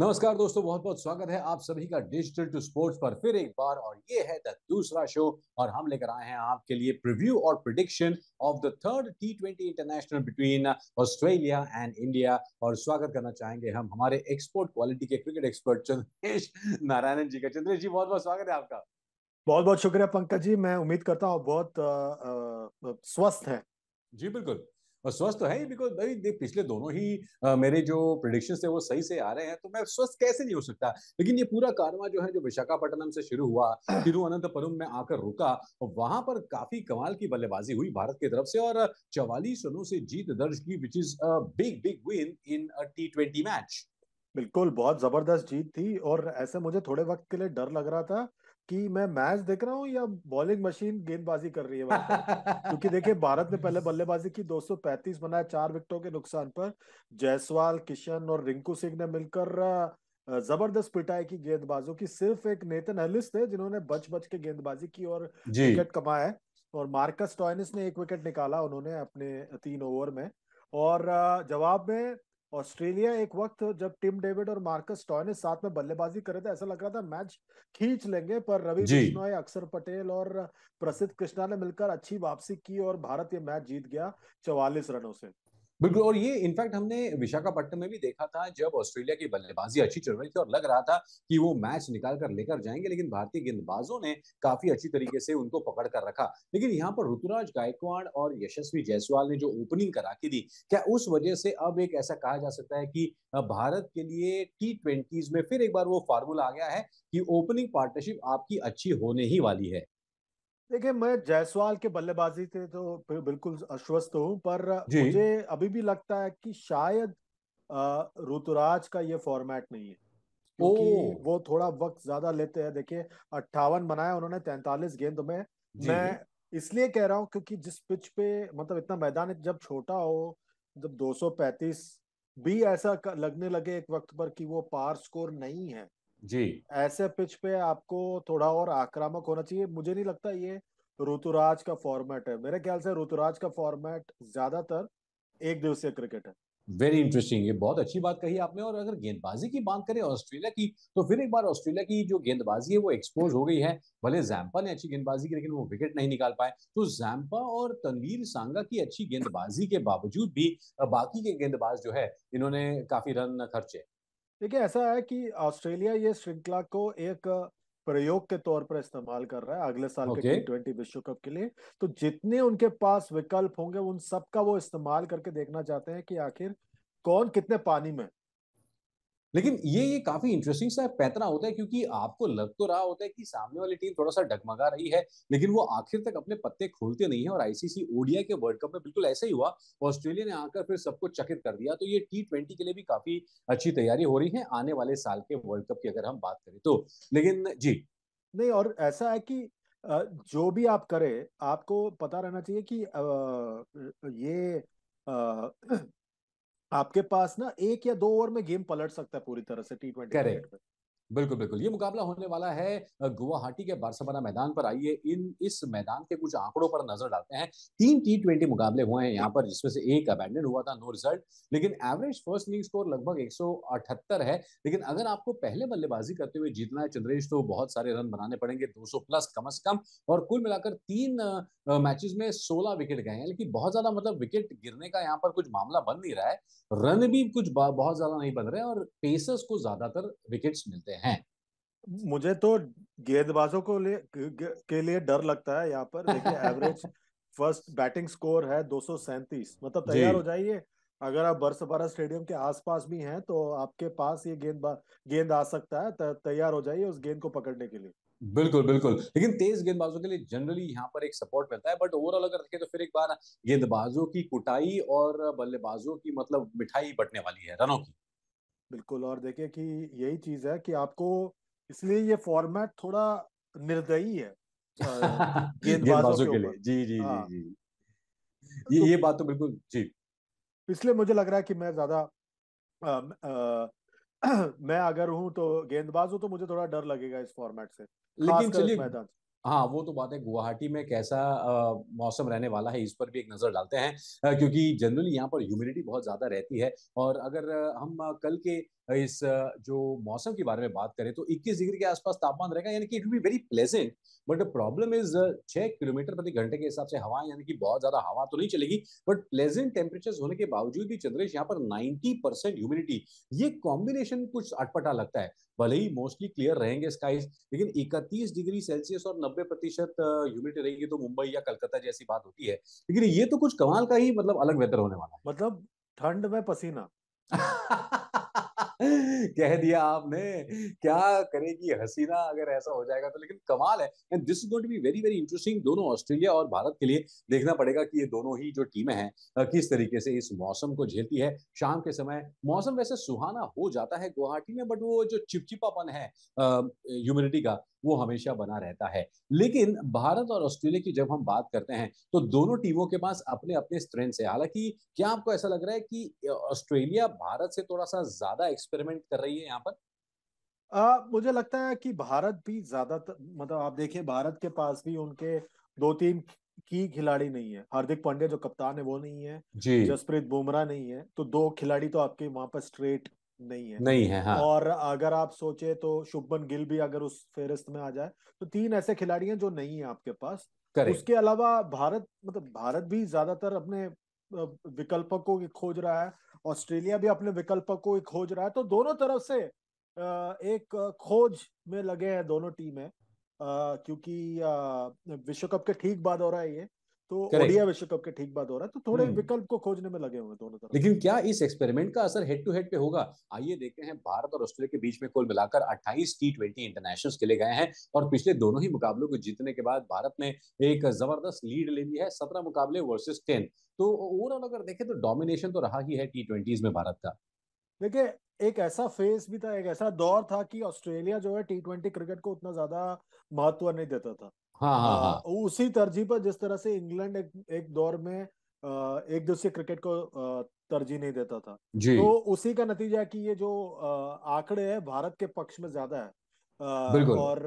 नमस्कार दोस्तों बहुत बहुत स्वागत है आप सभी का डिजिटल टू स्पोर्ट्स पर फिर एक बार और ये है द दूसरा शो और हम लेकर आए हैं आपके लिए प्रीव्यू और prediction of the third T twenty international between Australia and India और स्वागत करना चाहेंगे हम हमारे एक्सपोर्ट क्वालिटी के क्रिकेट एक्सपर्ट चंद्रेश नारायणन जी का चंद्रेश जी बहुत बहुत स्वागत है आपका बहुत बहुत शुक्रिया पंकज जी मैं उम्मीद करता हूँ बहुत स्वस्थ है जी बिल्कुल और स्वस्थ तो है बिकॉज भाई पिछले दोनों ही आ, मेरे जो प्रोडिक्शन थे वो सही से आ रहे हैं तो मैं स्वस्थ कैसे नहीं हो सकता लेकिन ये पूरा कारवा जो है जो विशाखापट्टनम से शुरू हुआ तिरुअनंतपुरम में आकर रुका और वहां पर काफी कमाल की बल्लेबाजी हुई भारत की तरफ से और चवालीस रनों से जीत दर्ज की which is big big win in T twenty match बिल्कुल बहुत जबरदस्त जीत थी और ऐसे मुझे थोड़े वक्त के लिए डर लग रहा था कि मैं मैच देख रहा हूँ या बॉलिंग मशीन गेंदबाजी कर रही है क्योंकि देखिए भारत ने पहले बल्लेबाजी की 235 बनाए चार विकेटों के नुकसान पर जायसवाल किशन और रिंकू सिंह ने मिलकर जबरदस्त पिटाई की गेंदबाजों की सिर्फ एक नेतन हेलिस थे जिन्होंने बच बच के गेंदबाजी की और विकेट कमाए और मार्कस टॉयनिस ने एक विकेट निकाला उन्होंने अपने तीन ओवर में और जवाब में ऑस्ट्रेलिया एक वक्त जब टिम डेविड और मार्कस टॉयनेस साथ में बल्लेबाजी कर रहे थे ऐसा लग रहा था मैच खींच लेंगे पर रवि बिश्नोई अक्षर पटेल और प्रसिद्ध कृष्णा ने मिलकर अच्छी वापसी की और भारत ये मैच जीत गया चौवालीस रनों से बिल्कुल और ये इनफैक्ट हमने विशाखापट्टनम में भी देखा था जब ऑस्ट्रेलिया की बल्लेबाजी अच्छी चल रही थी और लग रहा था कि वो मैच निकाल कर लेकर जाएंगे लेकिन भारतीय गेंदबाजों ने काफी अच्छी तरीके से उनको पकड़ कर रखा लेकिन यहाँ पर ऋतुराज गायकवाड़ और यशस्वी जायसवाल ने जो ओपनिंग करा के दी क्या उस वजह से अब एक ऐसा कहा जा सकता है कि भारत के लिए टी ट्वेंटीज में फिर एक बार वो फार्मूला आ गया है कि ओपनिंग पार्टनरशिप आपकी अच्छी होने ही वाली है देखिए मैं जायसवाल के बल्लेबाजी से तो बिल्कुल अश्वस्त हूँ पर मुझे अभी भी लगता है कि शायद ऋतुराज का ये फॉर्मेट नहीं है क्योंकि वो थोड़ा वक्त ज्यादा लेते हैं देखिए अट्ठावन बनाया उन्होंने तैंतालीस गेंद में मैं इसलिए कह रहा हूँ क्योंकि जिस पिच पे मतलब इतना मैदान जब छोटा हो जब 235 भी ऐसा लगने लगे एक वक्त पर कि वो पार स्कोर नहीं है जी ऐसे पिच पे आपको थोड़ा और आक्रामक होना चाहिए मुझे नहीं लगता ये ऋतुराज का फॉर्मेट है मेरे ख्याल से ऋतुराज का फॉर्मेट ज्यादातर एक दिवसीय क्रिकेट है वेरी इंटरेस्टिंग ये बहुत अच्छी बात कही आपने और अगर गेंदबाजी की बात करें ऑस्ट्रेलिया की तो फिर एक बार ऑस्ट्रेलिया की जो गेंदबाजी है वो एक्सपोज हो गई है भले जैम्पा ने अच्छी गेंदबाजी की लेकिन वो विकेट नहीं निकाल पाए तो जैम्पा और तनवीर सांगा की अच्छी गेंदबाजी के बावजूद भी बाकी के गेंदबाज जो है इन्होंने काफी रन खर्चे देखिए ऐसा है कि ऑस्ट्रेलिया ये श्रृंखला को एक प्रयोग के तौर पर इस्तेमाल कर रहा है अगले साल okay. के टी ट्वेंटी विश्व कप के लिए तो जितने उनके पास विकल्प होंगे उन सब का वो इस्तेमाल करके देखना चाहते हैं कि आखिर कौन कितने पानी में लेकिन ये ये काफी इंटरेस्टिंग सा पैतरा होता है क्योंकि आपको लग तो रहा होता है कि सामने वाली टीम थोड़ा सा डगमगा रही है लेकिन वो आखिर तक अपने पत्ते खोलते नहीं है और आईसीसी ओडिया के वर्ल्ड कप में बिल्कुल ऐसा ही हुआ ऑस्ट्रेलिया ने आकर फिर सबको चकित कर दिया तो ये टी ट्वेंटी के लिए भी काफी अच्छी तैयारी हो रही है आने वाले साल के वर्ल्ड कप की अगर हम बात करें तो लेकिन जी नहीं और ऐसा है कि जो भी आप करें आपको पता रहना चाहिए कि ये आपके पास ना एक या दो ओवर में गेम पलट सकता है पूरी तरह से टी ट्वेंटी करेक्ट बिल्कुल बिल्कुल ये मुकाबला होने वाला है गुवाहाटी के बारसबाना मैदान पर आइए इन इस मैदान के कुछ आंकड़ों पर नजर डालते हैं तीन टी ट्वेंटी मुकाबले हुए हैं यहाँ पर जिसमें से एक अबैंडन हुआ था नो रिजल्ट लेकिन एवरेज फर्स्ट इनिंग स्कोर लगभग एक है लेकिन अगर आपको पहले बल्लेबाजी करते हुए जीतना है चंद्रेश तो बहुत सारे रन बनाने पड़ेंगे दो प्लस कम अज कम और कुल मिलाकर तीन मैचेस में सोलह विकेट गए हैं लेकिन बहुत ज्यादा मतलब विकेट गिरने का यहाँ पर कुछ मामला बन नहीं रहा है रन भी कुछ बहुत ज्यादा नहीं बन रहे और पेसर्स को ज्यादातर विकेट्स मिलते हैं हैं मुझे तो गेंदबाजों को ले के लिए डर लगता है यहाँ पर देखिए एवरेज फर्स्ट बैटिंग स्कोर है दो मतलब तैयार हो जाइए अगर आप बरसपारा स्टेडियम के आसपास भी हैं तो आपके पास ये गेंद गेंद आ सकता है तैयार हो जाइए उस गेंद को पकड़ने के लिए बिल्कुल बिल्कुल लेकिन तेज गेंदबाजों के लिए जनरली यहाँ पर एक सपोर्ट मिलता है बट ओवरऑल अगर देखें तो फिर एक बार गेंदबाजों की कुटाई और बल्लेबाजों की मतलब मिठाई बटने वाली है रनों की बिल्कुल और देखिए कि यही चीज है कि आपको इसलिए ये फॉर्मेट थोड़ा निर्दयी है गेंदबाजों के, के लिए जी जी हाँ। जी तो ये तो, ये बात तो बिल्कुल जी इसलिए मुझे लग रहा है कि मैं ज्यादा मैं अगर हूं तो गेंदबाज हूं तो मुझे थोड़ा डर लगेगा इस फॉर्मेट से लेकिन चलिए हाँ वो तो बात है गुवाहाटी में कैसा मौसम रहने वाला है इस पर भी एक नज़र डालते हैं क्योंकि जनरली यहाँ पर ह्यूमिडिटी बहुत ज़्यादा रहती है और अगर हम कल के इस जो मौसम के बारे में बात करें तो 21 डिग्री के आसपास तापमान रहेगा यानी कि it will be very pleasant but the problem is छह किलोमीटर प्रति घंटे के हिसाब से हवा यानी कि बहुत ज्यादा हवा तो नहीं चलेगी बट प्लेजेंट टेम्परेचर होने के बावजूद भी चंद्रेश यहाँ पर नाइनटी परसेंट ह्यूमिडिटी ये कॉम्बिनेशन कुछ अटपटा लगता है भले ही मोस्टली क्लियर रहेंगे स्काईज लेकिन इकतीस डिग्री सेल्सियस और नब्बे प्रतिशत ह्यूमिडिटी रहेगी तो मुंबई या कलकत्ता जैसी बात होती है लेकिन ये तो कुछ कमाल का ही मतलब अलग वेदर होने वाला है मतलब ठंड में पसीना कह दिया आपने क्या करेगी हसीना अगर ऐसा हो जाएगा तो लेकिन कमाल है and this is going to be very very interesting दोनों ऑस्ट्रेलिया और भारत के लिए देखना पड़ेगा कि ये दोनों ही जो टीमें हैं किस तरीके से इस मौसम को झेलती है शाम के समय मौसम वैसे सुहाना हो जाता है गुवाहाटी में बट वो जो चिपचिपापन है ह्यूमिडिटी का वो हमेशा बना रहता है लेकिन भारत और ऑस्ट्रेलिया की जब हम बात करते हैं तो दोनों टीमों के पास अपने अपने स्ट्रेंथ है हालांकि क्या आपको ऐसा लग रहा है कि ऑस्ट्रेलिया भारत से थोड़ा सा ज्यादा एक्सपेरिमेंट कर रही है यहाँ पर आ, मुझे लगता है कि भारत भी ज्यादा मतलब आप देखिए भारत के पास भी उनके दो तीन की खिलाड़ी नहीं है हार्दिक पांड्या जो कप्तान है वो नहीं है जसप्रीत बुमराह नहीं है तो दो खिलाड़ी तो आपके वहां पर स्ट्रेट नहीं है नहीं है हाँ। और अगर आप सोचे तो शुभमन गिल भी अगर उस फेरिस्त में आ जाए तो तीन ऐसे खिलाड़ी हैं जो नहीं है आपके पास उसके अलावा भारत मतलब भारत भी ज्यादातर अपने विकल्पों को खोज रहा है ऑस्ट्रेलिया भी अपने विकल्पों को खोज रहा है तो दोनों तरफ से एक खोज में लगे हैं दोनों टीमें क्योंकि विश्व कप के ठीक बाद हो रहा है ये तो ओडिया विश्व कप के ठीक बाद हो रहा है तो थोड़े हम्म। विकल्प को खोजने में लगे हुए दोनों तरफ लेकिन क्या इस एक्सपेरिमेंट का असर हेड टू हेड पे होगा आइए देखते हैं भारत और ऑस्ट्रेलिया के बीच में कुल मिलाकर 28 टी ट्वेंटी इंटरनेशनल खेले गए हैं और पिछले दोनों ही मुकाबलों को जीतने के बाद भारत ने एक जबरदस्त लीड ले ली है सत्रह मुकाबले वर्सेज टेन तो ओवरऑल अगर देखें तो डोमिनेशन तो रहा ही है टी ट्वेंटी में भारत का देखिए एक ऐसा फेज भी था एक ऐसा दौर था कि ऑस्ट्रेलिया जो है टी ट्वेंटी क्रिकेट को उतना ज्यादा महत्व नहीं देता था हाँ, हाँ हाँ हाँ उसी तरजीह पर जिस तरह से इंग्लैंड एक, एक दौर में एक दूसरे क्रिकेट को तरजीह नहीं देता था तो उसी का नतीजा कि ये जो आंकड़े है भारत के पक्ष में ज्यादा है और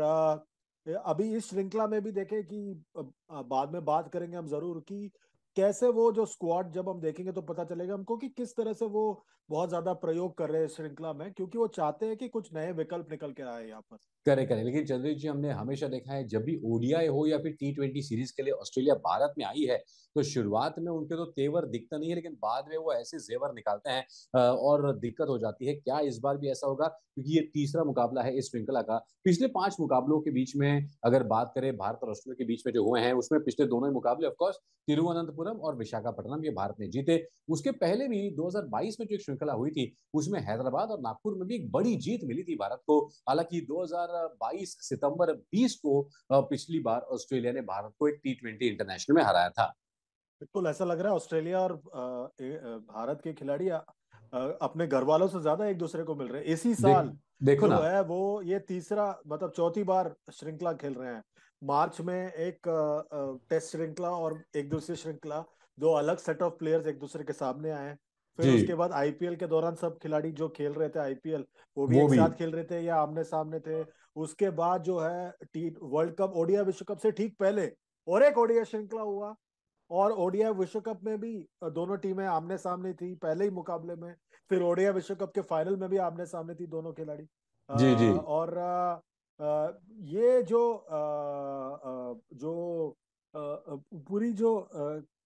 अभी इस श्रृंखला में भी देखें कि बाद में बात करेंगे हम जरूर कि कैसे वो जो स्क्वाड जब हम देखेंगे तो पता चलेगा हमको कि किस तरह से वो बहुत ज्यादा प्रयोग कर रहे हैं श्रृंखला में क्योंकि वो चाहते हैं कि कुछ नए विकल्प निकल के आए यहाँ पर करे करे लेकिन चंद्रेश जी हमने हमेशा देखा है जब भी ओडीआई हो या फिर टी ट्वेंटी सीरीज के लिए ऑस्ट्रेलिया भारत में आई है तो शुरुआत में उनके तो तेवर दिखता नहीं है लेकिन बाद में वो ऐसे जेवर निकालते हैं और दिक्कत हो जाती है क्या इस बार भी ऐसा होगा क्योंकि ये तीसरा मुकाबला है इस श्रृंखला का पिछले पांच मुकाबलों के बीच में अगर बात करें भारत और ऑस्ट्रेलिया के बीच में जो हुए हैं उसमें पिछले दोनों ही मुकाबले ऑफकोर्स तिरुवनंतपुरम और विशाखापट्टनम ये भारत ने जीते उसके पहले भी दो में जो एक श्रृंखला हुई थी उसमें हैदराबाद और नागपुर में भी एक बड़ी जीत मिली थी भारत को हालांकि 2022 सितंबर 20 को पिछली बार ऑस्ट्रेलिया ने भारत को एक टी ट्वेंटी इंटरनेशनल में हराया था बिल्कुल ऐसा लग रहा है ऑस्ट्रेलिया और भारत के खिलाड़ी अपने घर वालों से ज्यादा एक दूसरे को मिल रहे हैं इसी साल देखो ना है वो ये तीसरा मतलब चौथी बार श्रृंखला खेल रहे हैं मार्च में एक टेस्ट श्रृंखला और एक दूसरी श्रृंखला दो अलग सेट ऑफ प्लेयर्स एक दूसरे के सामने आए हैं फिर उसके बाद आईपीएल के दौरान सब खिलाड़ी जो खेल रहे थे आईपीएल वो भी वो एक भी। साथ खेल रहे थे या आमने सामने थे उसके बाद जो है टी वर्ल्ड कप ओडिया विश्व कप से ठीक पहले और एक ओडिया श्रृंखला हुआ और ओडिया विश्व कप में भी दोनों टीमें आमने सामने थी पहले ही मुकाबले में फिर ओडिया विश्व कप के फाइनल में भी आमने सामने थी दोनों खिलाड़ी जी जी और ये जो जो पूरी जो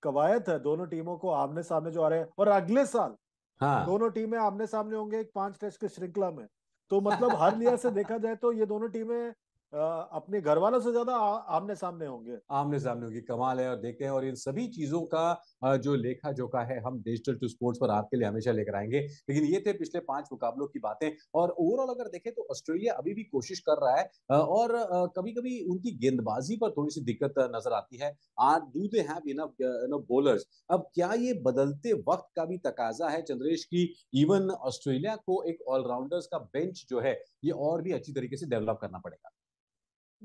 कवायद है दोनों टीमों को आमने सामने जो आ रहे हैं और अगले साल हाँ। दोनों टीमें आमने सामने होंगे एक पांच टेस्ट की श्रृंखला में तो मतलब हर लिहाज से देखा जाए तो ये दोनों टीमें अपने घर वालों से ज्यादा आमने सामने होंगे आमने सामने होंगे कमाल है और देखते हैं और इन सभी चीजों का जो लेखा जोखा है हम डिजिटल टू स्पोर्ट्स पर आपके लिए हमेशा लेकर आएंगे लेकिन ये थे पिछले पांच मुकाबलों की बातें और ओवरऑल अगर देखें तो ऑस्ट्रेलिया अभी भी कोशिश कर रहा है और कभी कभी उनकी गेंदबाजी पर थोड़ी सी दिक्कत नजर आती है are do they have enough enough अब क्या ये बदलते वक्त का भी तकाजा है चंद्रेश की इवन ऑस्ट्रेलिया को एक ऑलराउंडर्स का बेंच जो है ये और भी अच्छी तरीके से डेवलप करना पड़ेगा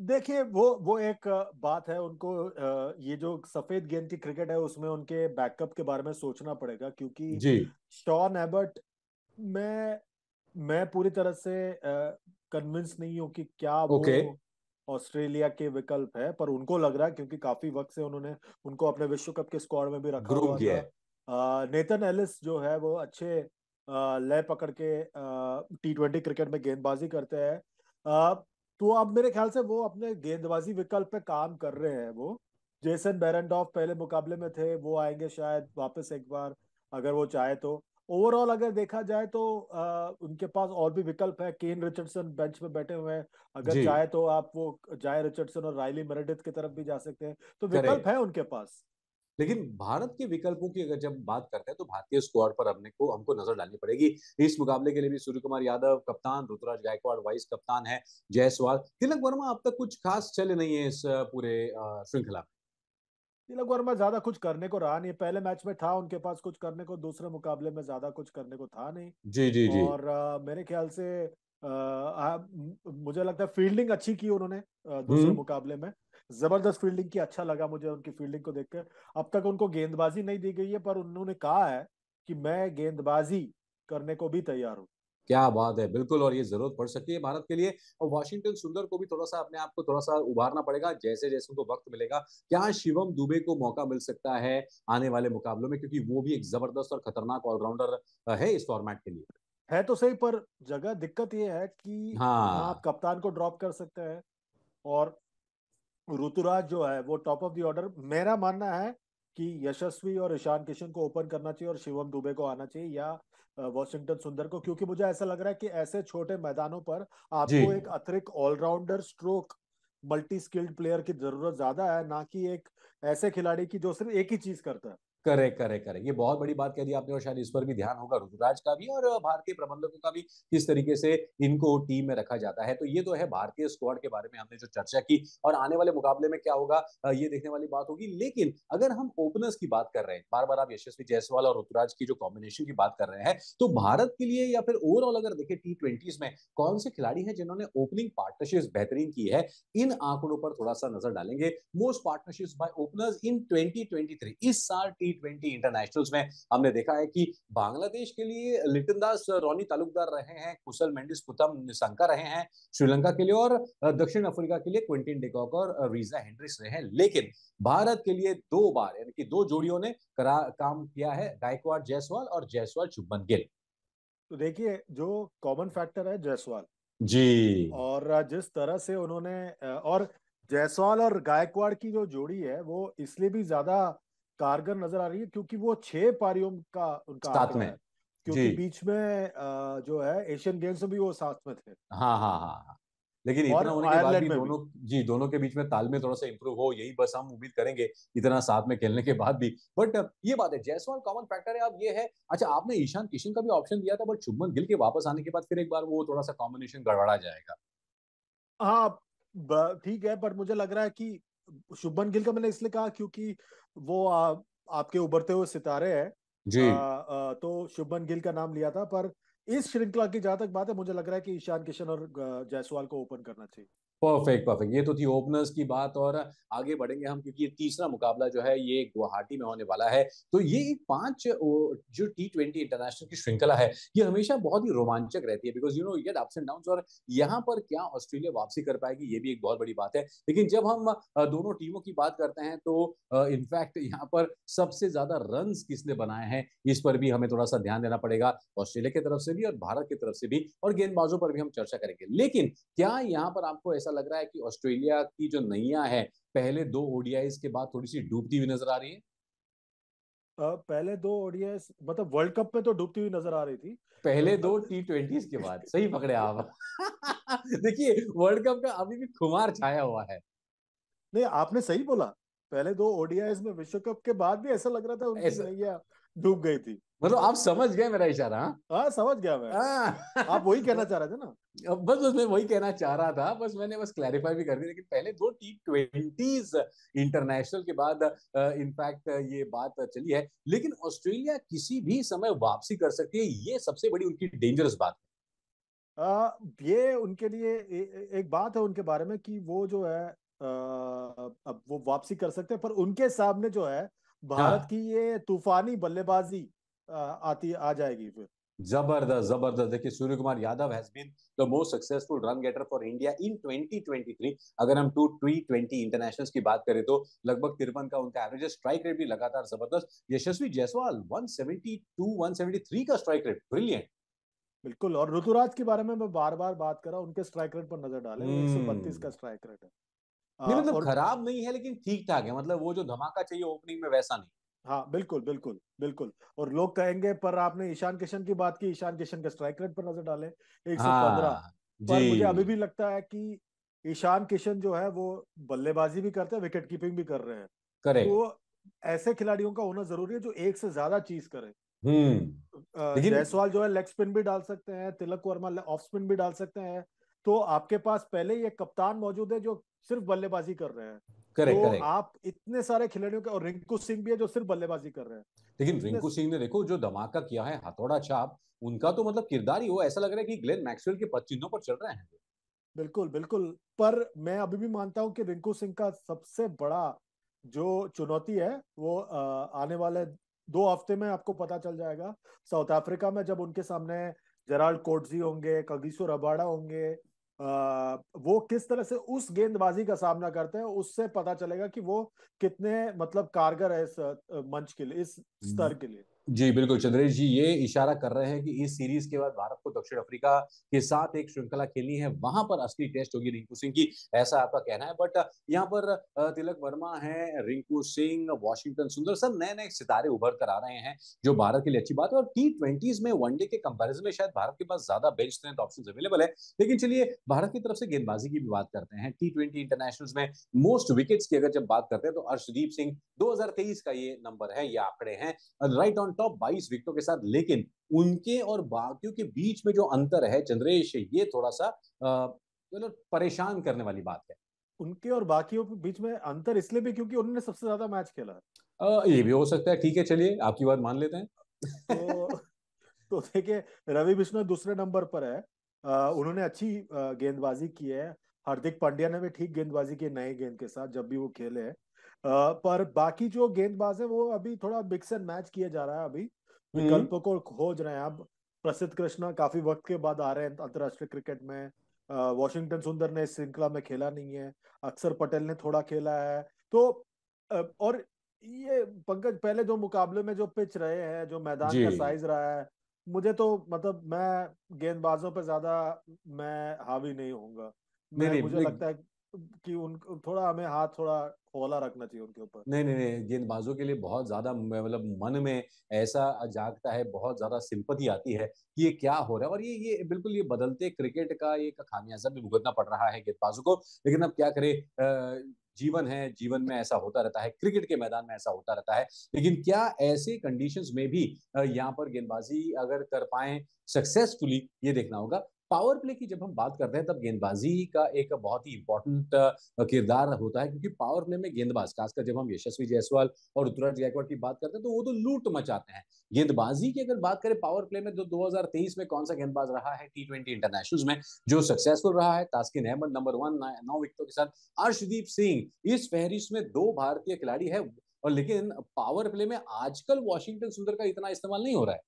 देखिए वो वो एक बात है उनको ये जो सफेद गेंद की क्रिकेट है उसमें उनके बैकअप के बारे में सोचना पड़ेगा क्योंकि शॉन एबर्ट मैं मैं पूरी तरह से कन्विंस नहीं हूँ कि क्या वो okay. ऑस्ट्रेलिया के विकल्प है पर उनको लग रहा है क्योंकि काफी वक्त से उन्होंने उनको अपने विश्व कप के स्क्वाड में भी रखा हुआ है नेतन एलिस जो है वो अच्छे लय पकड़ के टी ट्वेंटी क्रिकेट में गेंदबाजी करते हैं तो अब मेरे ख्याल से वो अपने गेंदबाजी विकल्प पे काम कर रहे हैं वो जेसन बैरनडॉफ पहले मुकाबले में थे वो आएंगे शायद वापस एक बार अगर वो चाहे तो ओवरऑल अगर देखा जाए तो आ, उनके पास और भी विकल्प है केन रिचर्डसन बेंच में बैठे हुए हैं अगर चाहे तो आप वो जाय रिचर्डसन और रायली मेरेडिथ की तरफ भी जा सकते हैं तो विकल्प है उनके पास लेकिन भारत के विकल्पों की अगर जब बात करते हैं तो भारतीय स्क्वाड पर हमने को हमको नजर डालनी पड़ेगी इस मुकाबले के लिए भी सूर्य कुमार यादव कप्तान ऋतुराज गायकवाड़ वाइस कप्तान है जयसवाल तिलक वर्मा अब तक कुछ खास चले नहीं है इस पूरे श्रृंखला में तिलक वर्मा ज्यादा कुछ करने को रहा नहीं पहले मैच में था उनके पास कुछ करने को दूसरे मुकाबले में ज्यादा कुछ करने को था नहीं जी जी जी और आ, मेरे ख्याल से आ, आ, मुझे लगता है फील्डिंग अच्छी की उन्होंने दूसरे हम्म। मुकाबले में जबरदस्त फील्डिंग की अच्छा लगा मुझे उनकी फील्डिंग को देखकर अब तक उनको गेंदबाजी नहीं दी गई है पर उन्होंने कहा है कि मैं गेंदबाजी करने को भी तैयार हूँ क्या बात है बिल्कुल और ये जरूरत पड़ सकती है भारत के लिए और वाशिंगटन सुंदर को भी थोड़ा सा अपने आप को थोड़ा सा उभारना पड़ेगा जैसे जैसे उनको वक्त मिलेगा क्या शिवम दुबे को मौका मिल सकता है आने वाले मुकाबलों में क्योंकि वो भी एक जबरदस्त और खतरनाक ऑलराउंडर है इस फॉर्मेट के लिए है तो सही पर जगह दिक्कत ये है कि हाँ आप कप्तान को ड्रॉप कर सकते हैं और ऋतुराज जो है वो टॉप ऑफ द ऑर्डर मेरा मानना है कि यशस्वी और ईशान किशन को ओपन करना चाहिए और शिवम दुबे को आना चाहिए या वॉशिंगटन सुंदर को क्योंकि मुझे ऐसा लग रहा है कि ऐसे छोटे मैदानों पर आपको एक अतिरिक्त allrounder stroke multi skilled player की जरूरत ज्यादा है ना कि एक ऐसे खिलाड़ी की जो सिर्फ एक ही चीज करता है करे करे करे ये बहुत बड़ी बात कह दी आपने और शायद इस पर भी ध्यान होगा ऋतुराज का भी और भारतीय प्रबंधकों का भी किस तरीके से इनको टीम में रखा जाता है तो ये तो है भारतीय स्क्वाड के बारे में हमने जो चर्चा की और आने वाले मुकाबले में क्या होगा ये देखने वाली बात होगी लेकिन अगर हम ओपनर्स की बात कर रहे हैं बार बार आप यशस्वी जायसवाल और ऋतुराज की जो कॉम्बिनेशन की बात कर रहे हैं तो भारत के लिए या फिर ओवरऑल अगर देखें टी में कौन से खिलाड़ी हैं जिन्होंने ओपनिंग पार्टनरशिप बेहतरीन की है इन आंकड़ों पर थोड़ा सा नजर डालेंगे most partnership by openers in twenty इस साल टी ट्वेंटी इंटरनेशनल्स में हमने देखा है कि बांग्लादेश के लिए लिटन दास रोनी तालुकदार रहे हैं कुशल मेंडिस पुतम निशंका रहे हैं श्रीलंका के लिए और दक्षिण अफ्रीका के लिए क्विंटिन डिकॉक और रीजा हेनरिस रहे हैं लेकिन भारत के लिए दो बार यानी कि दो जोड़ियों ने करा काम किया है गायकवाड़ जयसवाल और जयसवाल शुभमन गिल तो देखिए जो कॉमन फैक्टर है जयसवाल जी और जिस तरह से उन्होंने और जयसवाल और गायकवाड़ की जो जोड़ी है वो इसलिए भी ज्यादा कारगर नजर आ रही है क्योंकि वो छह पारियों का उनका साथ में क्योंकि बीच में जो है एशियन गेम्स में भी वो साथ में थे हाँ हाँ हाँ, हाँ। लेकिन इतना होने के बाद भी दोनों जी दोनों के बीच में तालमेल थोड़ा सा इंप्रूव हो यही बस हम उम्मीद करेंगे इतना साथ में खेलने के बाद भी बट ये बात है जयसवाल कॉमन फैक्टर है अब ये है अच्छा आपने ईशान किशन का भी ऑप्शन दिया था बट शुभमन गिल के वापस आने के बाद फिर एक बार वो थोड़ा सा कॉम्बिनेशन गड़बड़ा जाएगा हाँ ठीक है पर मुझे लग रहा है कि शुभमन गिल का मैंने इसलिए कहा क्योंकि वो आ, आपके उभरते हुए सितारे हैं जी आ, आ, तो शुभमन गिल का नाम लिया था पर इस श्रृंखला की जहां तक बात है मुझे लग रहा है कि ईशान किशन और जायसवाल को ओपन करना चाहिए परफेक्ट परफेक्ट ये तो थी ओपनर्स की बात और आगे बढ़ेंगे हम क्योंकि ये तीसरा मुकाबला जो है ये गुवाहाटी में होने वाला है तो ये पांच जो टी ट्वेंटी इंटरनेशनल की श्रृंखला है ये हमेशा बहुत ही रोमांचक रहती है बिकॉज यू नो ये अप्स एंड डाउन और यहाँ पर क्या ऑस्ट्रेलिया वापसी कर पाएगी ये भी एक बहुत बड़ी बात है लेकिन जब हम दोनों टीमों की बात करते हैं तो इनफैक्ट यहाँ पर सबसे ज्यादा रन किसने बनाए हैं इस पर भी हमें थोड़ा सा ध्यान देना पड़ेगा ऑस्ट्रेलिया की तरफ से भी और भारत की तरफ से भी और गेंदबाजों पर भी हम चर्चा करेंगे लेकिन क्या यहाँ पर आपको ऐसा ऐसा लग रहा है कि ऑस्ट्रेलिया की जो नैया है पहले दो ओडीआईस के बाद थोड़ी सी डूबती हुई नजर आ रही है पहले दो ओडीएस मतलब वर्ल्ड कप में तो डूबती हुई नजर आ रही थी पहले तो दो टी ट्वेंटी के बाद सही पकड़े आप देखिए वर्ल्ड कप का अभी भी खुमार छाया हुआ है नहीं आपने सही बोला पहले दो ओडीआईस में विश्व कप के बाद भी ऐसा लग रहा था उनकी नैया डूब गई थी मतलब आप समझ गए मेरा इशारा हाँ, हाँ समझ गया मैं आ, हाँ। आप वही कहना चाह रहे थे ना बस बस मैं वही कहना चाह रहा था बस मैंने बस क्लैरिफाई भी कर दी लेकिन पहले दो टी ट्वेंटीज इंटरनेशनल के बाद इनफैक्ट ये बात चली है लेकिन ऑस्ट्रेलिया किसी भी समय वापसी कर सकती है ये सबसे बड़ी उनकी डेंजरस बात है ये उनके लिए ए, एक बात है उनके बारे में कि वो जो है अब वो वापसी कर सकते हैं पर उनके सामने जो है भारत हाँ। की ये तूफानी बल्लेबाजी आती आ जाएगी फिर जबरदस्त जबरदस्त देखिए Surya Kumar Yadav has been the most successful run getter for India in 2023 अगर हम टू टी ट्वेंटी इंटरनेशनल की बात करें तो लगभग तिरपन का उनका एवरेज स्ट्राइक रेट भी लगातार जबरदस्त यशस्वी जयसवाल 172 173 का स्ट्राइक रेट ब्रिलियंट बिल्कुल और ऋतुराज के बारे में मैं बार बार बात कर रहा हूँ उनके स्ट्राइक रेट पर नजर डाले hmm. हम्म। एक का स्ट्राइक रेट है नहीं मतलब खराब नहीं है लेकिन ठीक ठाक है मतलब वो जो धमाका चाहिए ओपनिंग में वैसा नहीं हाँ बिल्कुल बिल्कुल बिल्कुल और लोग कहेंगे पर आपने ईशान किशन की बात की ईशान किशन के स्ट्राइक रेट पर नजर डाले एक सौ पंद्रह हाँ, पर मुझे अभी भी लगता है कि ईशान किशन जो है वो बल्लेबाजी भी करते हैं विकेट कीपिंग भी कर रहे हैं करे तो ऐसे खिलाड़ियों का होना जरूरी है जो एक से ज्यादा चीज करें हम्म। जयसवाल जो है लेग स्पिन भी डाल सकते हैं तिलक वर्मा ऑफ स्पिन भी डाल सकते हैं तो आपके पास पहले ही एक कप्तान मौजूद है जो सिर्फ बल्लेबाजी कर रहे हैं करेक्ट तो करेक्ट आप इतने सारे खिलाड़ियों के और रिंकू सिंह भी है जो सिर्फ बल्लेबाजी कर रहे हैं लेकिन रिंकू सिंह ने देखो जो धमाका किया है हथौड़ा छाप उनका तो मतलब किरदार ही हो ऐसा लग रहा है कि ग्लेन मैक्सवेल के पच्चीनों पर चल रहे हैं बिल्कुल बिल्कुल पर मैं अभी भी मानता हूं कि रिंकू सिंह का सबसे बड़ा जो चुनौती है वो आने वाले दो हफ्ते में आपको पता चल जाएगा साउथ अफ्रीका में जब उनके सामने जेराल्ड कोटजी होंगे कगिसो रबाड़ा होंगे वो किस तरह से उस गेंदबाजी का सामना करते हैं उससे पता चलेगा कि वो कितने मतलब कारगर है इस मंच के लिए इस हम्म। स्तर के लिए जी बिल्कुल चंद्रेश जी ये इशारा कर रहे हैं कि इस सीरीज के बाद भारत को दक्षिण अफ्रीका के साथ एक श्रृंखला खेलनी है वहां पर असली टेस्ट होगी रिंकू सिंह की ऐसा आपका कहना है बट यहाँ पर तिलक वर्मा है रिंकू सिंह वॉशिंगटन सुंदर सब नए नए सितारे उभर कर आ रहे हैं जो भारत के लिए अच्छी बात है और टी ट्वेंटीज में वनडे के कंपेरिजन में शायद भारत के पास ज्यादा बेंच तो ऑप्शन अवेलेबल है लेकिन चलिए भारत की तरफ से गेंदबाजी की भी बात करते हैं टी ट्वेंटी इंटरनेशनल में मोस्ट विकेट्स की अगर जब बात करते हैं तो अर्शदीप सिंह दो का ये नंबर है ये आंकड़े हैं राइट ऑन टॉप तो बाईस विकेटों के साथ लेकिन उनके और बाकियों के बीच में जो अंतर है चंद्रेश ये थोड़ा सा आ, मतलब परेशान करने वाली बात है उनके और बाकियों के बीच में अंतर इसलिए भी क्योंकि उन्होंने सबसे ज्यादा मैच खेला है ये भी हो सकता है ठीक है चलिए आपकी बात मान लेते हैं तो तो देखिए रवि बिश्नोई दूसरे नंबर पर है आ, उन्होंने अच्छी गेंदबाजी की है हार्दिक पांड्या ने भी ठीक गेंदबाजी की नए गेंद के साथ जब भी वो खेले हैं पर बाकी जो गेंदबाज है वो अभी थोड़ा मिक्स एंड मैच किया जा रहा है अभी हम्म। विकल्प को खोज रहे हैं अब प्रसिद्ध कृष्णा काफी वक्त के बाद आ रहे हैं अंतरराष्ट्रीय क्रिकेट में वॉशिंगटन सुंदर ने इस श्रृंखला में खेला नहीं है अक्षर पटेल ने थोड़ा खेला है तो और ये पंकज पहले जो मुकाबले में जो पिच रहे हैं जो मैदान का साइज रहा है मुझे तो मतलब मैं गेंदबाजों पर ज्यादा मैं हावी नहीं होऊंगा मुझे लगता है कि उन थोड़ा हमें हाथ थोड़ा खोला रखना चाहिए उनके ऊपर नहीं नहीं नहीं गेंदबाजों के लिए बहुत ज्यादा मतलब मन में ऐसा जागता है बहुत ज्यादा सिंपति आती है कि ये क्या हो रहा है और ये ये बिल्कुल ये बदलते क्रिकेट का एक खामियाजा भी भुगतना पड़ रहा है गेंदबाजों को लेकिन अब क्या करे जीवन है जीवन में ऐसा होता रहता है क्रिकेट के मैदान में ऐसा होता रहता है लेकिन क्या ऐसे कंडीशंस में भी यहाँ पर गेंदबाजी अगर कर पाए सक्सेसफुली ये देखना होगा पावर प्ले की जब हम बात करते हैं तब गेंदबाजी का एक बहुत ही इंपॉर्टेंट किरदार होता है क्योंकि पावर प्ले में गेंदबाज खासकर जब हम यशस्वी जायसवाल और ऋतुराज गायकवाड़ की बात करते हैं तो वो तो लूट मचाते हैं गेंदबाजी की अगर बात करें पावर प्ले में तो 2023 में कौन सा गेंदबाज रहा है टी ट्वेंटी इंटरनेशनल में जो सक्सेसफुल रहा है तास्किन अहमद नंबर वन नौ विकेटों के साथ अर्शदीप सिंह इस फहरिस्त में दो भारतीय खिलाड़ी है और लेकिन पावर प्ले में आजकल वॉशिंगटन सुंदर का इतना इस्तेमाल नहीं हो रहा है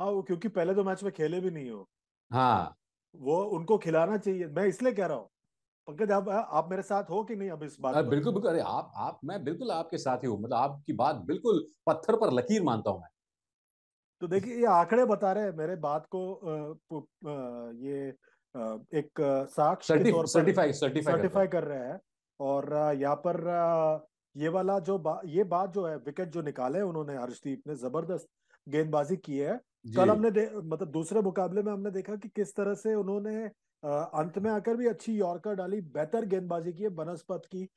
हाँ वो क्योंकि पहले तो मैच में खेले भी नहीं हो हाँ वो उनको खिलाना चाहिए मैं इसलिए कह रहा हूँ पंकज आप आप मेरे साथ हो कि नहीं अब इस बात आ, बिल्कुल बिल्कुल अरे आप आप मैं बिल्कुल आपके साथ ही हूँ मतलब आपकी बात बिल्कुल पत्थर पर लकीर मानता हूँ मैं तो देखिए ये आंकड़े बता रहे हैं मेरे बात को आ, आ, ये आ, एक साक्ष्य सर्टिफाई कर रहे हैं और यहाँ पर ये वाला जो बा, ये बात जो है विकेट जो निकाले उन्होंने हर्षदीप ने जबरदस्त गेंदबाजी की है कल हमने मतलब दूसरे मुकाबले में हमने देखा कि किस तरह से उन्होंने अंत में आकर भी अच्छी यॉर्कर डाली बेहतर गेंदबाजी की है बनस्पत की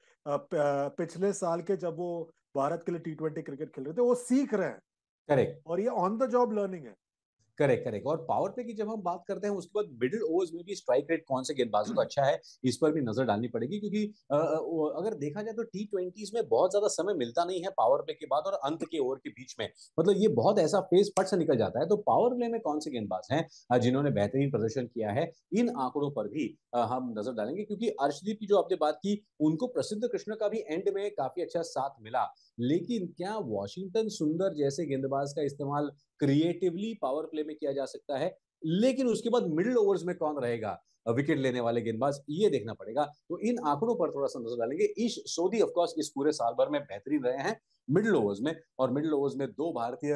पिछले साल के जब वो भारत के लिए टी ट्वेंटी क्रिकेट खेल रहे थे वो सीख रहे हैं करेक्ट और ये ऑन द जॉब लर्निंग है करेक्ट करेक्ट और पावर प्ले की जब हम बात करते हैं उसके बाद मिडिल ओवर्स में भी स्ट्राइक रेट कौन से गेंदबाजों का हम्म। अच्छा है इस पर भी नजर डालनी पड़ेगी क्योंकि अगर देखा जाए तो टी ट्वेंटी में बहुत ज्यादा समय मिलता नहीं है पावर प्ले के बाद और अंत के ओवर के बीच में मतलब ये बहुत ऐसा फेस फट से निकल जाता है तो पावर प्ले में कौन से गेंदबाज हैं जिन्होंने बेहतरीन प्रदर्शन किया है इन आंकड़ों पर भी हम नजर डालेंगे क्योंकि अर्शदीप की जो आपने बात की उनको प्रसिद्ध कृष्ण का भी एंड में काफी अच्छा साथ मिला लेकिन क्या वॉशिंगटन सुंदर जैसे गेंदबाज का इस्तेमाल क्रिएटिवली पावर प्ले में किया जा सकता है लेकिन उसके बाद मिडिल ओवर्स में कौन रहेगा विकेट लेने वाले गेंदबाज ये देखना पड़ेगा तो इन आंकड़ों पर थोड़ा सा नजर डालेंगे ईश सोदी ऑफकोर्स इस पूरे साल भर में बेहतरीन रहे हैं मिडिल ओवर्स में और मिडिल ओवर्स में दो भारतीय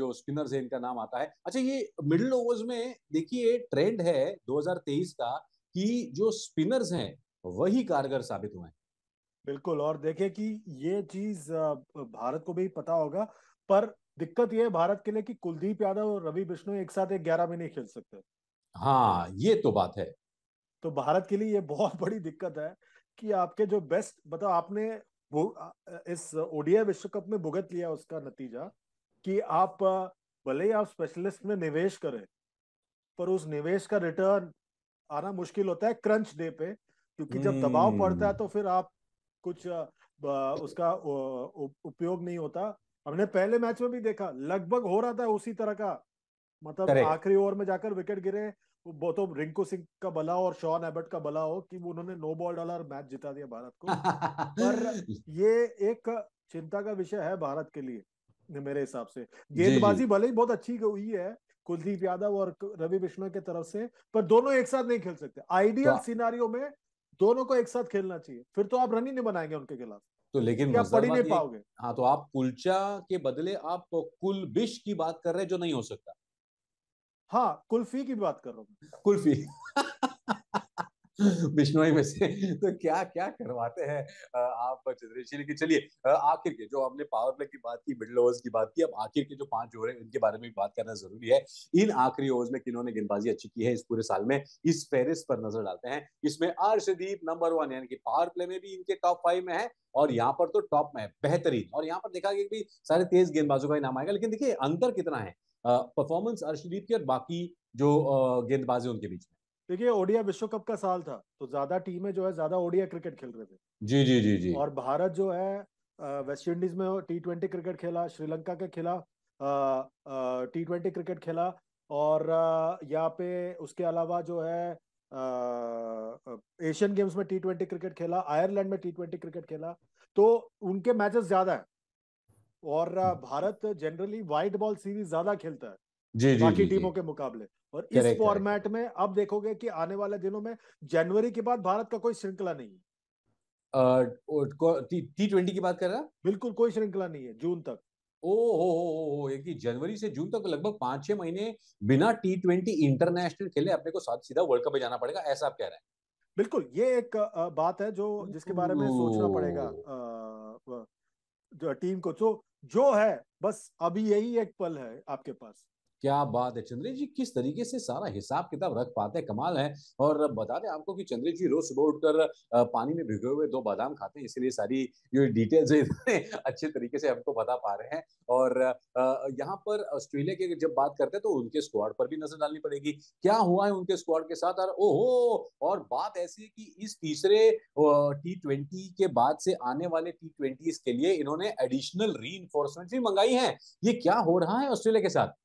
जो स्पिनर्स है इनका नाम आता है अच्छा ये मिडिल ओवर्स में देखिए ट्रेंड है 2023 का कि जो स्पिनर्स हैं वही कारगर साबित हुए बिल्कुल और देखें कि ये चीज भारत को भी पता होगा पर दिक्कत यह है भारत के लिए कि कुलदीप यादव और रवि बिश्नो एक साथ एक ग्यारह में नहीं खेल सकते हाँ ये तो बात है तो भारत के लिए ये बहुत बड़ी दिक्कत है कि आपके जो बेस्ट मतलब बताओ आपने इस ओडिया विश्व कप में भुगत लिया उसका नतीजा कि आप भले ही आप स्पेशलिस्ट में निवेश करें पर उस निवेश का रिटर्न आना मुश्किल होता है क्रंच डे पे क्योंकि जब दबाव पड़ता है हम्म। तो फिर आप कुछ उसका उपयोग नहीं होता हमने पहले मैच में भी देखा लगभग हो रहा था उसी तरह का मतलब आखिरी ओवर में जाकर विकेट गिरे वो तो रिंकू सिंह का बला और शॉन एबर्ट का बला हो कि उन्होंने नो बॉल डाला और मैच जिता दिया भारत को पर ये एक चिंता का विषय है भारत के लिए मेरे हिसाब से गेंदबाजी भले ही बहुत अच्छी हुई है कुलदीप यादव और रवि बिश्नोई के तरफ से पर दोनों एक साथ नहीं खेल सकते तो आइडियल सिनारियो में दोनों को एक साथ खेलना चाहिए फिर तो आप रन ही नहीं बनाएंगे उनके खिलाफ तो लेकिन पढ़ नहीं पाओगे हाँ तो आप कुलचा के बदले आप तो कुलबिश की बात कर रहे हैं जो नहीं हो सकता हाँ कुल्फी की बात कर रहा हूँ कुल्फी बिश्नोई में से तो क्या क्या करवाते हैं आप चंद्रेश लेकिन चलिए आखिर के जो हमने पावर प्ले की बात की मिडल ओवर्स की बात की अब आखिर के जो पांच ओवर है उनके बारे में भी बात करना जरूरी है इन आखिरी ओवर्स में किन्होंने गेंदबाजी अच्छी की है इस पूरे साल में इस फेरिस पर नजर डालते हैं इसमें अर्शदीप नंबर वन यानी कि पावर प्ले में भी इनके टॉप फाइव में है और यहाँ पर तो टॉप में है बेहतरीन और यहाँ पर देखा गया कि सारे तेज गेंदबाजों का इनाम नाम आएगा लेकिन देखिए अंतर कितना है परफॉर्मेंस अर्शदीप की और बाकी जो गेंदबाजी उनके बीच में देखिए ओडिया विश्व कप का साल था तो ज्यादा टीमें जो है ज्यादा ओडिया क्रिकेट खेल रहे थे जी जी जी जी और भारत जो है वेस्ट इंडीज में टी ट्वेंटी क्रिकेट खेला श्रीलंका के खिलाफ टी ट्वेंटी क्रिकेट खेला और यहाँ पे उसके अलावा जो है एशियन गेम्स में टी ट्वेंटी क्रिकेट खेला आयरलैंड में टी ट्वेंटी क्रिकेट खेला तो उनके मैचेस ज्यादा है और हम्म। भारत जनरली वाइट बॉल सीरीज ज्यादा खेलता है जी जी बाकी टीमों के मुकाबले और इस फॉर्मेट में अब देखोगे कि आने वाले दिनों में जनवरी के बाद भारत का कोई श्रृंखला नहीं है टी ट्वेंटी की बात कर रहा बिल्कुल कोई श्रृंखला नहीं है जून तक ओ हो हो हो एक जनवरी से जून तक लगभग पांच छह महीने बिना टी ट्वेंटी इंटरनेशनल खेले अपने को साथ सीधा वर्ल्ड कप में जाना पड़ेगा ऐसा आप कह रहे हैं बिल्कुल ये एक बात है जो जिसके बारे में सोचना पड़ेगा टीम को तो जो है बस अभी यही एक पल है आपके पास क्या बात है चंद्रेश जी किस तरीके से सारा हिसाब किताब रख पाते हैं कमाल है और बता दें आपको कि चंद्रेश जी रोज सुबह उठकर पानी में भिगे हुए दो बादाम खाते हैं इसलिए सारी ये डिटेल्स इतने अच्छे तरीके से हमको बता पा रहे हैं और यहाँ पर ऑस्ट्रेलिया की जब बात करते हैं तो उनके स्क्वाड पर भी नजर डालनी पड़ेगी क्या हुआ है उनके स्क्वाड के साथ और ओहो और बात ऐसी है कि इस तीसरे टी ट्वेंटी के बाद से आने वाले टी ट्वेंटी के लिए इन्होंने एडिशनल री भी मंगाई है ये क्या हो रहा है ऑस्ट्रेलिया के साथ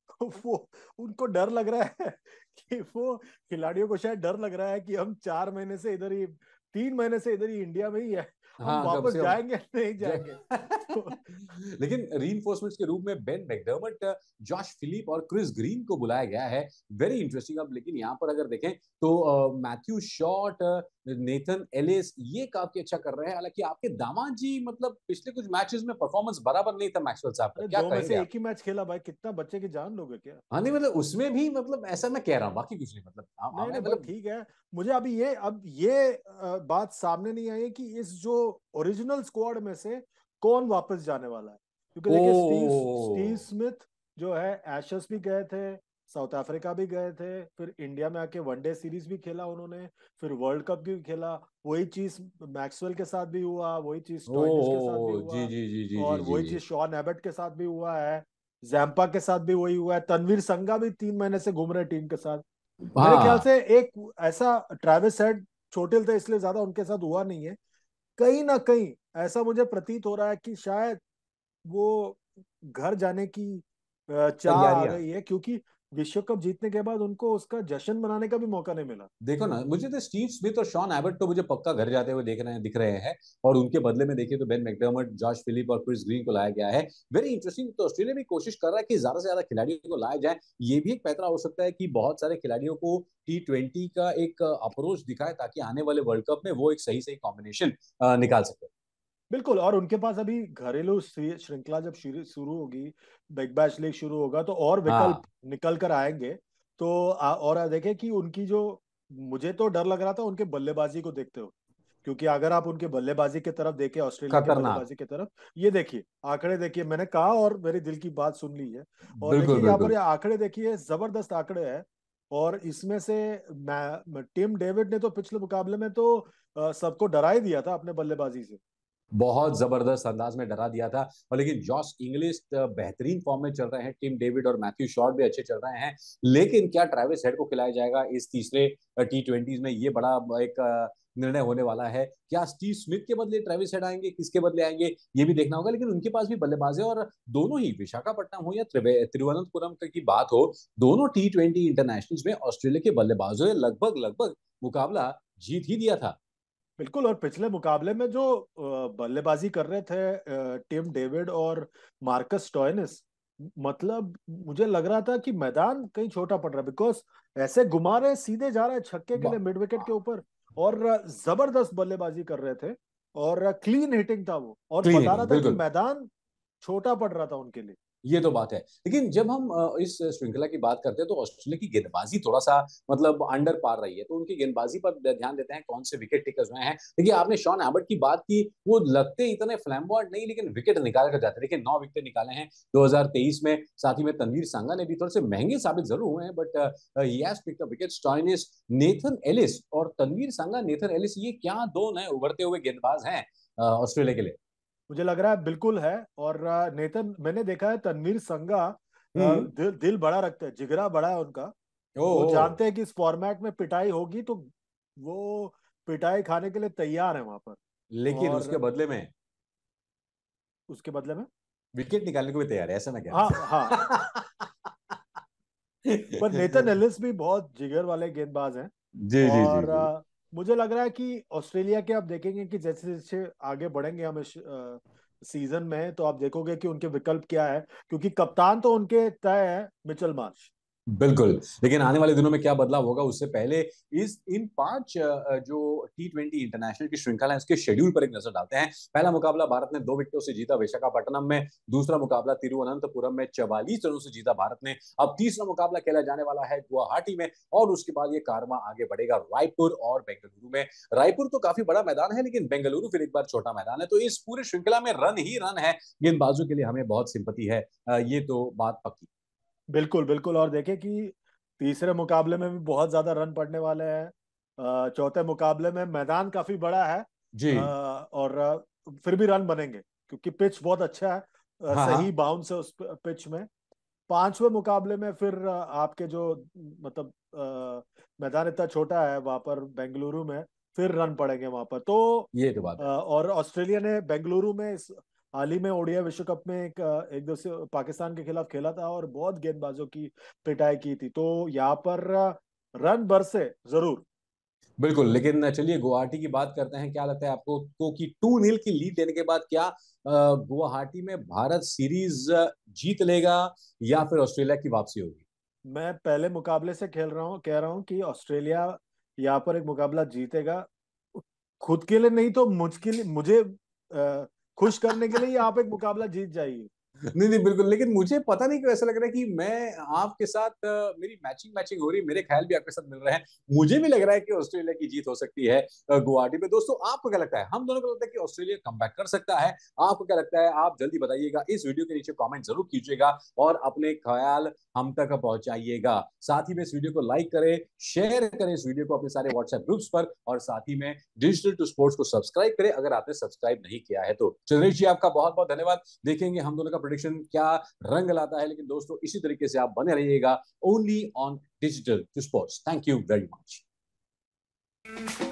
वो उनको डर लग रहा है कि वो खिलाड़ियों को शायद डर लग रहा है कि हम चार महीने से इधर ही तीन महीने से इधर ही इंडिया में ही है हाँ, वापस जाएंगे नहीं जाएंगे लेकिन के रूप में बेन मैकडर्मट जॉश फिलिप और क्रिस ग्रीन को बुलाया गया है वेरी इंटरेस्टिंग अब लेकिन यहाँ पर अगर देखें तो मैथ्यू शॉर्ट नेथन एलिस ये काफी अच्छा कर रहे हैं हालांकि आपके दामाद जी मतलब पिछले कुछ मैचेस में परफॉर्मेंस बराबर नहीं था मैक्सवेल साहब का क्या दो एक ही मैच खेला भाई कितना बच्चे की जान लोगे क्या हाँ नहीं मतलब उसमें भी मतलब ऐसा मैं कह रहा हूँ बाकी कुछ नहीं मतलब, हाँ, मतलब ठीक है मुझे अभी ये अब ये बात सामने नहीं आई कि इस जो ओरिजिनल स्क्वाड में से कौन वापस जाने वाला है क्योंकि देखिए स्टीव स्टीव स्मिथ जो है एशस भी गए थे साउथ अफ्रीका भी गए थे फिर इंडिया में आके वनडे सीरीज भी खेला उन्होंने फिर वर्ल्ड कप भी खेला वही चीज मैक्सवेल के साथ भी हुआ वही चीज के साथ भी हुआ जी, जी, जी, जी, और वही चीज शॉन एबट के साथ भी हुआ है जैम्पा के साथ भी वही हुआ है तनवीर संगा भी तीन महीने से घूम रहे टीम के साथ मेरे ख्याल से एक ऐसा ट्रेविस हेड छोटे थे इसलिए ज्यादा उनके साथ हुआ नहीं है कहीं ना कहीं ऐसा मुझे प्रतीत हो रहा है कि शायद वो घर जाने की चाह आ रही है क्योंकि विश्व कप जीतने के बाद उनको उसका जश्न मनाने का भी मौका नहीं मिला देखो ना मुझे तो स्टीव स्मिथ और तो, शॉन एबर्ट तो मुझे पक्का घर जाते हुए देख रहे हैं दिख रहे हैं और उनके बदले में देखिए तो बेन मैकडमट जॉर्ज फिलिप और क्रिस ग्रीन को लाया गया है वेरी इंटरेस्टिंग तो ऑस्ट्रेलिया भी कोशिश कर रहा है कि ज्यादा से ज्यादा खिलाड़ियों को लाया जाए ये भी एक पैतरा हो सकता है कि बहुत सारे खिलाड़ियों को टी ट्वेंटी का एक अप्रोच दिखाए ताकि आने वाले वर्ल्ड कप में वो एक सही सही कॉम्बिनेशन निकाल सके बिल्कुल और उनके पास अभी घरेलू श्रृंखला जब शुरू होगी बिग बैश लीग शुरू होगा तो और विकल्प हाँ। निकल कर आएंगे तो आ, और देखे कि उनकी जो मुझे तो डर लग रहा था उनके बल्लेबाजी को देखते हो क्योंकि अगर आप उनके बल्लेबाजी की तरफ देखे ऑस्ट्रेलिया की बल्लेबाजी की तरफ ये देखिए आंकड़े देखिए मैंने कहा और मेरे दिल की बात सुन ली है और देखिए यहाँ पर आंकड़े देखिए जबरदस्त आंकड़े है और इसमें से टीम डेविड ने तो पिछले मुकाबले में तो सबको डरा ही दिया था अपने बल्लेबाजी से बहुत जबरदस्त अंदाज में डरा दिया था और लेकिन जॉस इंग्लिश बेहतरीन फॉर्म में चल रहे हैं टीम डेविड और मैथ्यू शॉर्ट भी अच्छे चल रहे हैं लेकिन क्या ट्रेविस हेड को खिलाया जाएगा इस तीसरे टी ट्वेंटीज में ये बड़ा एक निर्णय होने वाला है क्या स्टीव स्मिथ के बदले ट्रेविस हेड आएंगे किसके बदले आएंगे ये भी देखना होगा लेकिन उनके पास भी बल्लेबाज है और दोनों ही विशाखापट्टनम हो या तिरुवनंतपुरम की बात हो दोनों टी ट्वेंटी इंटरनेशनल में ऑस्ट्रेलिया के बल्लेबाजों ने लगभग लगभग मुकाबला जीत ही दिया था बिल्कुल और पिछले मुकाबले में जो बल्लेबाजी कर रहे थे टिम डेविड और मार्कस टॉयनिस मतलब मुझे लग रहा था कि मैदान कहीं छोटा पड़ रहा है बिकॉज ऐसे घुमा रहे सीधे जा रहे छक्के के लिए मिड विकेट के ऊपर और जबरदस्त बल्लेबाजी कर रहे थे और क्लीन हिटिंग था वो और बता रहा था कि मैदान छोटा पड़ रहा था उनके लिए ये तो बात है लेकिन जब हम इस श्रृंखला की बात करते हैं तो ऑस्ट्रेलिया की गेंदबाजी थोड़ा सा मतलब अंडर पार रही है तो उनकी गेंदबाजी पर ध्यान देते हैं कौन से विकेट टेकर्स हुए हैं देखिए आपने शॉन एबर्ट की बात की वो लगते इतने फ्लैम्बॉर्ड नहीं लेकिन विकेट निकाल कर जाते देखिए नौ विकेट निकाले हैं दो में साथ ही में तनवीर सांगा ने भी थोड़े से महंगे साबित जरूर हुए हैं but yes pick wicket Stoinis Nathan Ellis और तनवीर सांगा नेथन एलिस ये क्या दो नए उभरते हुए गेंदबाज हैं ऑस्ट्रेलिया के लिए मुझे लग रहा है बिल्कुल है और नेतन मैंने देखा है तनवीर संगा हम्म। दिल, दिल बड़ा रखते हैं जिगरा बड़ा है उनका ओ, वो जानते हैं कि इस फॉर्मेट में पिटाई होगी तो वो पिटाई खाने के लिए तैयार है वहां पर लेकिन और... उसके बदले में उसके बदले में विकेट निकालने को भी तैयार है ऐसा ना क्या हाँ हाँ पर नेतन एलिस भी बहुत जिगर वाले गेंदबाज हैं जी जी जी, जी. मुझे लग रहा है कि ऑस्ट्रेलिया के आप देखेंगे कि जैसे जैसे आगे बढ़ेंगे हम इस सीजन में तो आप देखोगे कि उनके विकल्प क्या है क्योंकि कप्तान तो उनके तय है मिचल मार्च बिल्कुल लेकिन आने वाले दिनों में क्या बदलाव होगा उससे पहले इस इन पांच जो टी ट्वेंटी इंटरनेशनल की श्रृंखला है उसके शेड्यूल पर एक नजर डालते हैं पहला मुकाबला भारत ने दो विकेटों से जीता विशाखापट्टनम में दूसरा मुकाबला तिरुवनंतपुरम में चवालीस रनों से जीता भारत ने अब तीसरा मुकाबला खेला जाने वाला है गुवाहाटी में और उसके बाद ये कारवा आगे बढ़ेगा रायपुर और बेंगलुरु में रायपुर तो काफी बड़ा मैदान है लेकिन बेंगलुरु फिर एक बार छोटा मैदान है तो इस पूरी श्रृंखला में रन ही रन है गेंदबाजों के लिए हमें बहुत सिंपति है ये तो बात पक्की बिल्कुल बिल्कुल और देखे कि तीसरे मुकाबले में भी बहुत ज्यादा रन पड़ने वाले हैं चौथे मुकाबले में मैदान काफी बड़ा है जी और फिर भी रन बनेंगे क्योंकि पिच बहुत अच्छा है हाँ। सही हाँ। बाउंस है उस पिच में पांचवे मुकाबले में फिर आपके जो मतलब मैदान इतना छोटा है वहां पर बेंगलुरु में फिर रन पड़ेंगे वहां पर तो ये तो बात और ऑस्ट्रेलिया ने बेंगलुरु में इस हाल ही में ओडिया विश्व कप में एक एक दो पाकिस्तान के खिलाफ खेला था और बहुत गेंदबाजों की पिटाई की थी तो यहाँ पर रन बरसे जरूर बिल्कुल लेकिन चलिए गुवाहाटी की बात करते हैं क्या लगता है आपको तो कि टू नील की लीड देने के बाद क्या गुवाहाटी में भारत सीरीज जीत लेगा या फिर ऑस्ट्रेलिया की वापसी होगी मैं पहले मुकाबले से खेल रहा हूँ कह रहा हूँ कि ऑस्ट्रेलिया यहाँ पर एक मुकाबला जीतेगा खुद के लिए नहीं तो मुझके लिए मुझे आ, खुश करने के लिए आप एक मुकाबला जीत जाइए नहीं नहीं बिल्कुल लेकिन मुझे पता नहीं क्यों ऐसा लग रहा है कि मैं आपके साथ मेरी मैचिंग मैचिंग हो रही है मेरे ख्याल भी आपके साथ मिल रहे हैं मुझे भी लग रहा है कि ऑस्ट्रेलिया की जीत हो सकती है गुवाहाटी में दोस्तों आपको क्या लगता है हम दोनों को लगता है कि ऑस्ट्रेलिया कम बैक कर सकता है आपको क्या लगता है आप जल्दी बताइएगा इस वीडियो के नीचे कॉमेंट जरूर कीजिएगा और अपने ख्याल हम तक पहुंचाइएगा साथ ही में इस वीडियो को लाइक करें शेयर करें इस वीडियो को अपने सारे व्हाट्सएप ग्रुप्स पर और साथ ही में डिजिटल टू स्पोर्ट्स को सब्सक्राइब करें अगर आपने सब्सक्राइब नहीं किया है तो चंद्रेश जी आपका बहुत बहुत धन्यवाद देखेंगे हम दोनों का प्रोडिक्शन क्या रंग लाता है लेकिन दोस्तों इसी तरीके से आप बने रहिएगा only on digital two sports thank you very much